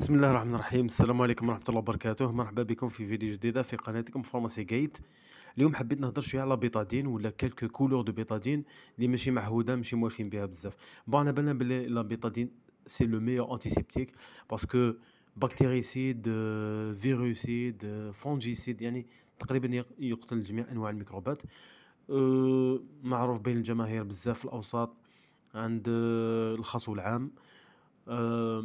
بسم الله الرحمن الرحيم السلام عليكم ورحمه الله وبركاته مرحبا بكم في فيديو جديده في قناتكم فارماسي جيت اليوم حبيت نهضر شويه على بيتادين ولا كالكو كولور دو بيتادين اللي ماشي معهوده ماشي موالفين بها بزاف بون انا بالنا بلي لا بيتادين سي لو ميور انتيسيبتيك باسكو بكتيريسيد فيروسيد فونجيسيد يعني تقريبا يقتل جميع انواع الميكروبات أه، معروف بين الجماهير بزاف في الاوساط عند الخاص والعام أه،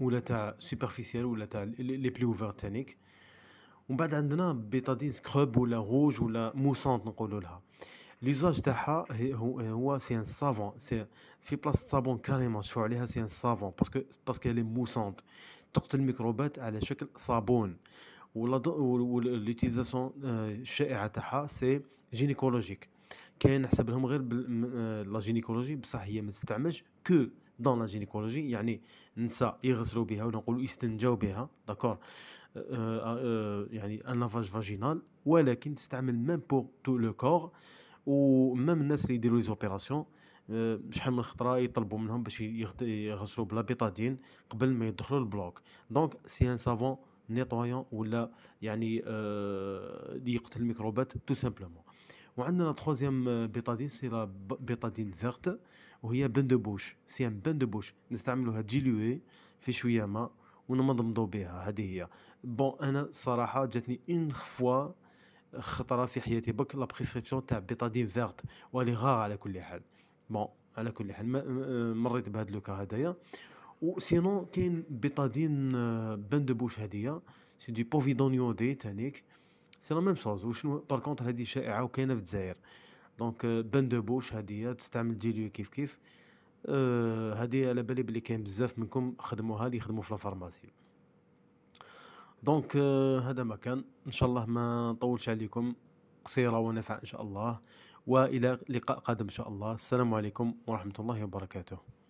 ولا تاع سوبرفيسيال ولا تاع لي بلي اوفر تانيك ومن بعد عندنا بيتادين سكروب ولا روج ولا موسانت نقولوا لها ليزاج تاعها هو هو سي ان صابون سي في بلاصه صابون كاريمون شو عليها سي ان صابون باسكو باسكو هي موسونت تقتل الميكروبات على شكل صابون لوتيزاسيون الشائعه تاعها سي جينيكولوجيك كاين نحسب لهم غير لا آه، جينيكولوجي بصح هي ما تستعملش كو دون لا جينيكولوجي يعني نساء يغسلوا بها ونقولوا يستنجاو بها داكور آه، آه، آه، يعني ان لافاج فاجينال ولكن تستعمل ميم بور تو لو كور وميم الناس اللي يديروا لي زوبيراسيون شحال من خطره يطلبوا منهم باش يغسلوا بلا بيتادين قبل ما يدخلوا البلوك دونك سي ان سافون نيطوايون ولا يعني اللي يقتل الميكروبات تو سامبلومون وعندنا تخوزيام آه، بيطادين سي لا بيطادين فيرت وهي بان دو بوش سي ان بان دو بوش نستعملوها ديلوي في شويه ماء ونمضمضو بها هذه هي بون انا صراحه جاتني اون فوا خطره في حياتي بك لا بريسكريبسيون تاع بيطادين فيرت ولي غار على كل حال بون على كل حال آه، مريت بهاد لوكا هذايا سينون كاين بيطادين آه، بان دو بوش هذه سي دي بوفيدونيو دي تانيك سي لا ميم شوز وشنو بار كونتر هذه شائعه وكاينه في الجزائر دونك بان دو بوش هذه تستعمل ديليو كيف كيف هذه على بالي بلي كاين بزاف منكم خدموها اللي يخدموا في لافارماسي دونك هذا ما كان ان شاء الله ما نطولش عليكم قصيره ونفع ان شاء الله والى لقاء قادم ان شاء الله السلام عليكم ورحمه الله وبركاته